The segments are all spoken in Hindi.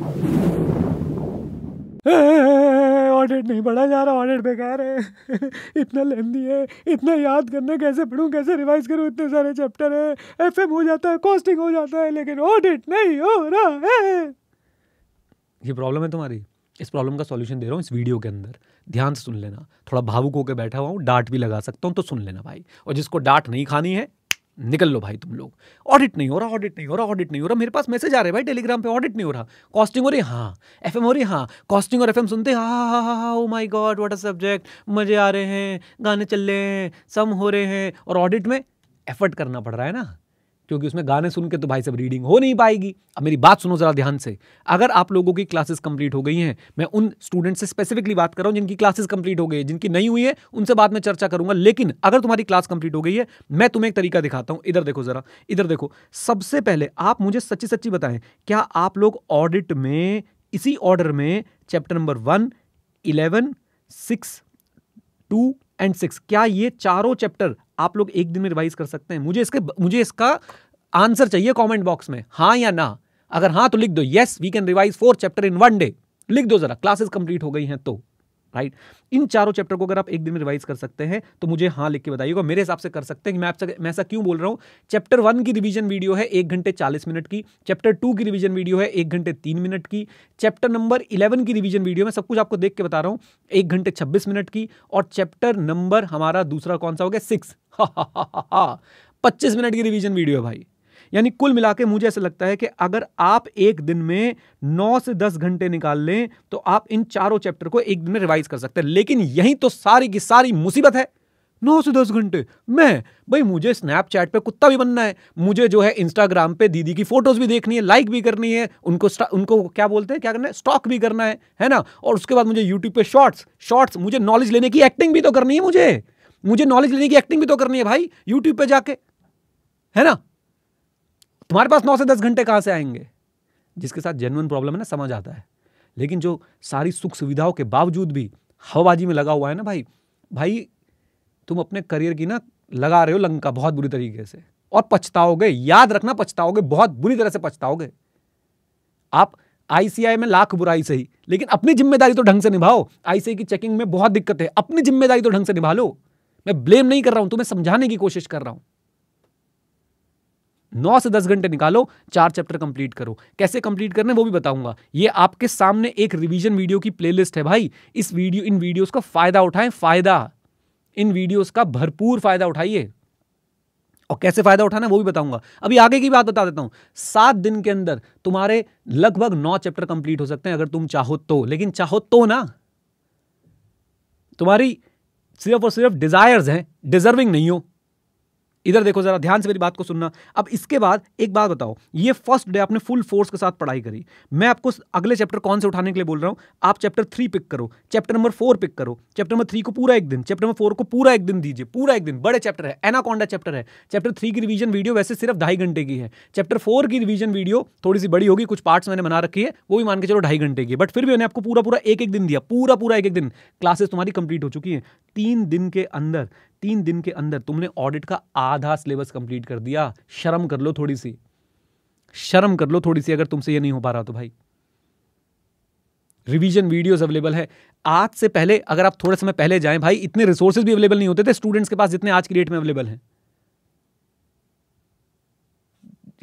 ऑडिट नहीं पढ़ा जा रहा ऑडिट बेकार है इतना लेंदी है इतना याद करना कैसे पढ़ूँ कैसे रिवाइज करूँ इतने सारे चैप्टर है एफ हो जाता है कॉस्टिंग हो जाता है लेकिन ऑडिट नहीं हो रहा है ये प्रॉब्लम है तुम्हारी इस प्रॉब्लम का सॉल्यूशन दे रहा हूँ इस वीडियो के अंदर ध्यान से सुन लेना थोड़ा भावुक होकर बैठा हुआ हूँ डांट भी लगा सकता हूँ तो सुन लेना भाई और जिसको डांट नहीं खानी है निकल लो भाई तुम लोग ऑडिट नहीं हो रहा ऑडिट नहीं हो रहा ऑडिट नहीं हो रहा मेरे पास मैसेज आ रहे भाई टेलीग्राम पे ऑडिट नहीं हो रहा कॉस्टिंग हो रही हाँ एफ हो रही हाँ कॉस्टिंग और एफ सुनते हाँ हाँ हाँ ओ माई गॉड वाट अ सब्जेक्ट मजे आ रहे हैं गाने चल रहे हैं सम हो रहे हैं और ऑडिट में एफर्ट करना पड़ रहा है ना क्योंकि उसमें गाने सुन के तो भाई सब रीडिंग हो नहीं पाएगी अब मेरी बात सुनो ज़रा ध्यान से अगर आप लोगों की क्लासेस कंप्लीट हो गई हैं मैं उन स्टूडेंट से स्पेसिफिकली बात कर रहा हूं जिनकी क्लासेस कंप्लीट हो गई है जिनकी नहीं हुई है उनसे बाद में चर्चा करूंगा लेकिन अगर तुम्हारी क्लास कंप्लीट हो गई है मैं तुम्हें एक तरीका दिखाता हूं इधर देखो ज़रा इधर देखो सबसे पहले आप मुझे सच्ची सच्ची बताएं क्या आप लोग ऑडिट में इसी ऑर्डर में chapter number one eleven six two and six क्या ये चारों चैप्टर आप लोग एक दिन में रिवाइज कर सकते हैं मुझे इसके मुझे इसका आंसर चाहिए कमेंट बॉक्स में हाँ या ना अगर हाँ तो लिख दो yes we can revise four chapter in one day लिख दो जरा क्लासेस कंप्लीट हो गई हैं तो राइट इन चारों चैप्टर को अगर आप एक दिन में रिवाइज कर सकते हैं तो मुझे हाँ लिख के बताइएगा मेरे हिसाब से कर सकते हैं मैं आपसे मैं ऐसा क्यों बोल रहा हूँ चैप्टर वन की रिवीजन वीडियो है एक घंटे चालीस मिनट की चैप्टर टू की रिवीजन वीडियो है एक घंटे तीन मिनट की चैप्टर नंबर इलेवन की रिवीजन वीडियो मैं सब कुछ आपको देख के बता रहा हूँ एक घंटे छब्बीस मिनट की और चैप्टर नंबर हमारा दूसरा कौन सा हो गया सिक्स पच्चीस मिनट की रिवीजन वीडियो है भाई यानी कुल मिला के मुझे ऐसा लगता है कि अगर आप एक दिन में नौ से दस घंटे निकाल लें तो आप इन चारों चैप्टर को एक दिन में रिवाइज कर सकते हैं लेकिन यही तो सारी की सारी मुसीबत है नौ से दस घंटे मैं भाई मुझे स्नैपचैट पे कुत्ता भी बनना है मुझे जो है इंस्टाग्राम पे दीदी की फोटोज भी देखनी है लाइक भी करनी है उनको उनको क्या बोलते हैं क्या करना है स्टॉक भी करना है है ना और उसके बाद मुझे यूट्यूब पे शॉर्ट्स शॉर्ट्स मुझे नॉलेज लेने की एक्टिंग भी तो करनी है मुझे मुझे नॉलेज लेने की एक्टिंग भी तो करनी है भाई यूट्यूब पे जाके है ना तुम्हारे पास नौ से दस घंटे कहाँ से आएंगे जिसके साथ जेनुअन प्रॉब्लम है ना समझ आता है लेकिन जो सारी सुख सुविधाओं के बावजूद भी हवाबाजी में लगा हुआ है ना भाई भाई तुम अपने करियर की ना लगा रहे हो लंका बहुत बुरी तरीके से और पछताओगे याद रखना पछताओगे बहुत बुरी तरह से पछताओगे आप आईसीआई में लाख बुराई सही लेकिन अपनी जिम्मेदारी तो ढंग से निभाओ आईसीआई की चेकिंग में बहुत दिक्कत है अपनी जिम्मेदारी तो ढंग से निभा लो मैं ब्लेम नहीं कर रहा हूं तुम्हें समझाने की कोशिश कर रहा हूं नौ से दस घंटे निकालो चार चैप्टर कंप्लीट करो कैसे कंप्लीट करने वो भी बताऊंगा ये आपके सामने एक रिवीजन वीडियो की प्लेलिस्ट है भाई इस वीडियो इन वीडियोस का फायदा उठाएं फायदा इन वीडियोस का भरपूर फायदा उठाइए और कैसे फायदा उठाना वो भी बताऊंगा अभी आगे की बात बता देता हूं सात दिन के अंदर तुम्हारे लगभग नौ चैप्टर कंप्लीट हो सकते हैं अगर तुम चाहो तो लेकिन चाहो तो ना तुम्हारी सिर्फ और सिर्फ डिजायर्स हैं डिजर्विंग नहीं हो इधर देखो ज़रा ध्यान से मेरी बात को सुनना अब इसके बाद एक बात बताओ ये फर्स्ट डे आपने फुल फोर्स के साथ पढ़ाई करी मैं आपको अगले चैप्टर कौन से उठाने के लिए बोल रहा हूँ आप चैप्टर थ्री पिक करो चैप्टर नंबर फोर पिक करो चैप्टर नंबर थ्री को पूरा एक दिन चैप्टर नंबर फोर को पूरा एक दिन दीजिए पूरा एक दिन बड़े चैप्टर है एनाकोंडा चैप्टर है चैप्टर थ्री की रिविजन वीडियो वैसे सिर्फ ढाई घंटे की है चैप्टर फोर की रिविजन वीडियो थोड़ी सी बड़ी होगी कुछ पार्ट्स मैंने बना रखी है वो भी मान के चलो ढाई घंटे की बट फिर भी मैंने आपको पूरा पूरा एक एक दिन दिया पूरा पूरा एक एक दिन क्लासेस तुम्हारी कंप्लीट हो चुकी है तीन दिन के अंदर तीन दिन के अंदर तुमने ऑडिट का आधा सिलेबस कंप्लीट कर दिया शर्म कर लो थोड़ी सी शर्म कर लो थोड़ी सी अगर तुमसे ये नहीं हो पा रहा तो भाई रिवीजन वीडियोस अवेलेबल है आज से पहले अगर आप थोड़े समय पहले जाएं भाई इतने रिसोर्सेज भी अवेलेबल नहीं होते थे स्टूडेंट्स के पास जितने आज की डेट में अवेलेबल हैं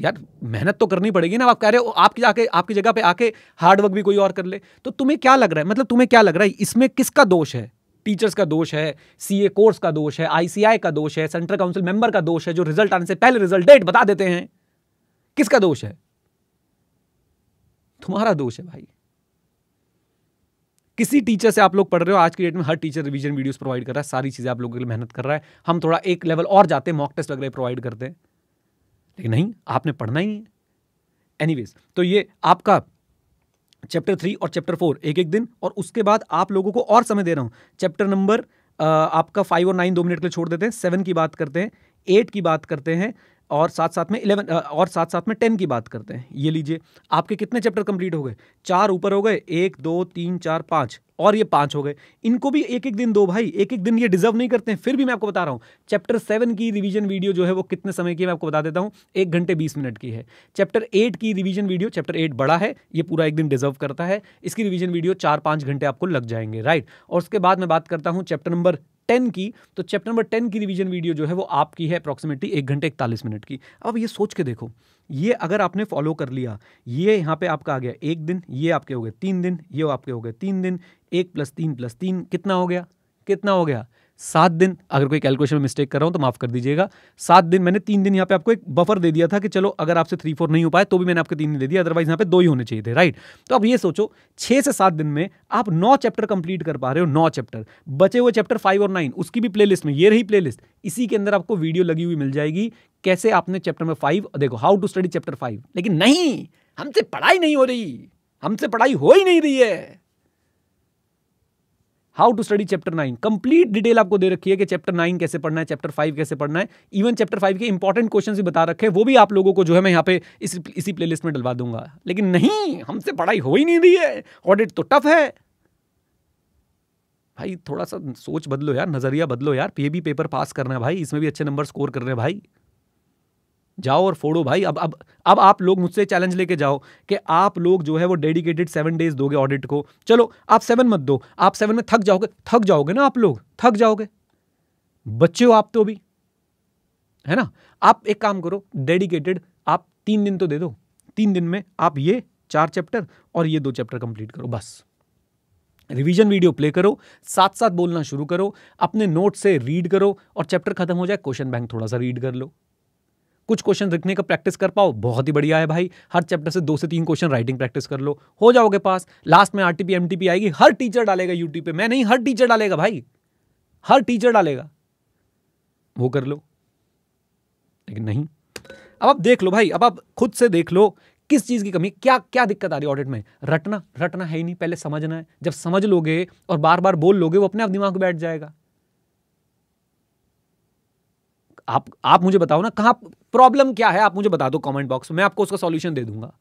यार मेहनत तो करनी पड़ेगी ना आप कह रहे हो आपकी जाके आपकी जगह पे आके हार्डवर्क भी कोई और कर ले तो तुम्हें क्या लग रहा है मतलब तुम्हें क्या लग रहा है इसमें किसका दोष है टीचर्स का दोष है सीए कोर्स का दोष है आईसीआई का दोष है सेंट्रल काउंसिल मेंबर का दोष है जो रिजल्ट आने से पहले रिजल्ट डेट बता देते हैं किसका दोष है तुम्हारा दोष है भाई किसी टीचर से आप लोग पढ़ रहे हो आज की डेट में हर टीचर रिवीजन वीडियोस प्रोवाइड कर रहा है सारी चीज़ें आप लोगों के लिए मेहनत कर रहा है हम थोड़ा एक लेवल और जाते हैं मॉक टेस्ट वगैरह प्रोवाइड करते हैं लेकिन नहीं आपने पढ़ना ही है एनीवेज तो ये आपका चैप्टर थ्री और चैप्टर फोर एक एक दिन और उसके बाद आप लोगों को और समय दे रहा हूँ चैप्टर नंबर आपका फाइव और नाइन दो मिनट के लिए छोड़ देते हैं सेवन की बात करते हैं एट की बात करते हैं और साथ साथ में इलेवन और साथ साथ में टेन की बात करते हैं ये लीजिए आपके कितने चैप्टर कंप्लीट हो गए चार ऊपर हो गए एक दो तीन चार पाँच और ये पांच हो गए इनको भी एक एक दिन दो भाई एक एक दिन ये डिजर्व नहीं करते हैं फिर भी मैं आपको बता रहा हूँ चैप्टर सेवन की रिवीजन वीडियो जो है वो कितने समय की है मैं आपको बता देता हूँ एक घंटे बीस मिनट की है चैप्टर एट की रिवीजन वीडियो चैप्टर एट बड़ा है ये पूरा एक दिन डिजर्व करता है इसकी रिविजन वीडियो चार पाँच घंटे आपको लग जाएंगे राइट और उसके बाद मैं बात करता हूँ चैप्टर नंबर टेन की तो चैप्टर नंबर टेन की रिवीजन वीडियो जो है वो आपकी है अप्रॉक्सीमेटली एक घंटे इकतालीस मिनट की अब ये सोच के देखो ये अगर आपने फॉलो कर लिया ये यहाँ पे आपका आ गया एक दिन ये आपके हो गए तीन दिन ये आपके हो गए तीन दिन एक प्लस तीन प्लस तीन कितना हो गया कितना हो गया सात दिन अगर कोई कैलकुलेशन में मिस्टेक कर रहा हूँ तो माफ कर दीजिएगा सात दिन मैंने तीन दिन यहाँ पे आपको एक बफर दे दिया था कि चलो अगर आपसे थ्री फोर नहीं हो पाए तो भी मैंने आपको तीन दिन दे दिया अदरवाइज यहाँ पे दो ही होने चाहिए थे राइट तो अब ये सोचो छः से सात दिन में आप नौ चैप्टर कंप्लीट कर पा रहे हो नौ चैप्टर बचे हुए चैप्टर फाइव और नाइन उसकी भी प्ले में ये रही प्ले इसी के अंदर आपको वीडियो लगी हुई मिल जाएगी कैसे आपने चैप्टर में फाइव देखो how to study chapter five लेकिन नहीं हमसे पढ़ाई नहीं हो रही हमसे पढ़ाई हो ही नहीं रही है how to study chapter nine complete detail आपको दे रखी है कि चैप्टर नाइन कैसे पढ़ना है चैप्टर फाइव कैसे पढ़ना है इवन चैप्टर फाइव के इंपॉर्टेंट क्वेश्चन भी बता रखे वो भी आप लोगों को जो है मैं यहाँ पे इस इसी प्ले में डलवा दूंगा लेकिन नहीं हमसे पढ़ाई हो ही नहीं रही है ऑडिट तो टफ है भाई थोड़ा सा सोच बदलो यार नज़रिया बदलो यार ये भी पेपर पास करना है भाई इसमें भी अच्छे नंबर स्कोर करने हैं भाई जाओ और फोड़ो भाई अब अब अब आप लोग मुझसे चैलेंज लेके जाओ कि आप लोग जो है वो डेडिकेटेड सेवन डेज दोगे ऑडिट को चलो आप सेवन मत दो आप सेवन में थक जाओगे थक जाओगे ना आप लोग थक जाओगे बच्चे हो आप तो भी है ना आप एक काम करो डेडिकेटेड आप तीन दिन तो दे दो तीन दिन में आप ये चार चैप्टर और ये दो चैप्टर कंप्लीट करो बस रिवीजन वीडियो प्ले करो साथ साथ बोलना शुरू करो अपने नोट से रीड करो और चैप्टर खत्म हो जाए क्वेश्चन बैंक थोड़ा सा रीड कर लो कुछ क्वेश्चन लिखने का प्रैक्टिस कर पाओ बहुत ही बढ़िया है भाई हर चैप्टर से दो से तीन क्वेश्चन राइटिंग प्रैक्टिस कर लो हो जाओगे पास लास्ट में आर टी आएगी हर टीचर डालेगा यूट्यूब पे मैं नहीं हर टीचर डालेगा भाई हर टीचर डालेगा वो कर लो लेकिन नहीं अब आप देख लो भाई अब आप खुद से देख लो किस चीज़ की कमी क्या क्या दिक्कत आ रही है ऑडिट में रटना रटना है ही नहीं पहले समझना है जब समझ लोगे और बार बार बोल लोगे वो अपने आप दिमाग में बैठ जाएगा आप आप मुझे बताओ ना कहाँ प्रॉब्लम क्या है आप मुझे बता दो कमेंट बॉक्स में मैं आपको उसका सॉल्यूशन दे दूंगा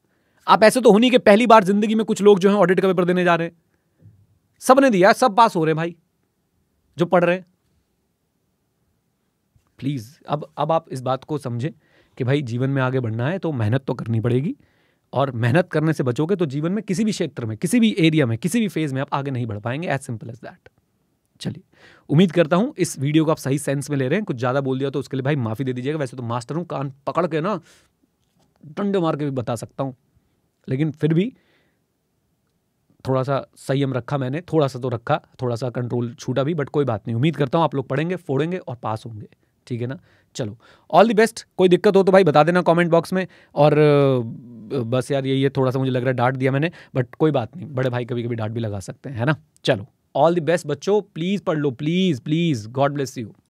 आप ऐसे तो होनी कि पहली बार जिंदगी में कुछ लोग जो है ऑडिट का पेपर देने जा रहे हैं सब ने दिया सब पास हो रहे हैं भाई जो पढ़ रहे हैं प्लीज़ अब अब आप इस बात को समझें कि भाई जीवन में आगे बढ़ना है तो मेहनत तो करनी पड़ेगी और मेहनत करने से बचोगे तो जीवन में किसी भी क्षेत्र में किसी भी एरिया में किसी भी फेज में आप आगे नहीं बढ़ पाएंगे एज सिंपल एज दैट चलिए उम्मीद करता हूँ इस वीडियो को आप सही सेंस में ले रहे हैं कुछ ज़्यादा बोल दिया तो उसके लिए भाई माफ़ी दे दीजिएगा वैसे तो मास्टर हूँ कान पकड़ के ना डंडे मार के भी बता सकता हूँ लेकिन फिर भी थोड़ा सा संयम रखा मैंने थोड़ा सा तो रखा थोड़ा सा कंट्रोल छूटा भी बट कोई बात नहीं उम्मीद करता हूँ आप लोग पढ़ेंगे फोड़ेंगे और पास होंगे ठीक है ना चलो ऑल द बेस्ट कोई दिक्कत हो तो भाई बता देना कमेंट बॉक्स में और बस यार ये ये थोड़ा सा मुझे लग रहा है डांट दिया मैंने बट कोई बात नहीं बड़े भाई कभी कभी डांट भी लगा सकते हैं है ना चलो ऑल द बेस्ट बच्चों प्लीज़ पढ़ लो please please god bless you